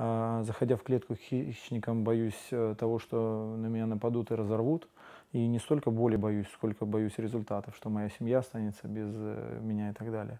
А, заходя в клетку к хищникам, боюсь э, того, что на меня нападут и разорвут. И не столько боли боюсь, сколько боюсь результатов, что моя семья останется без э, меня и так далее.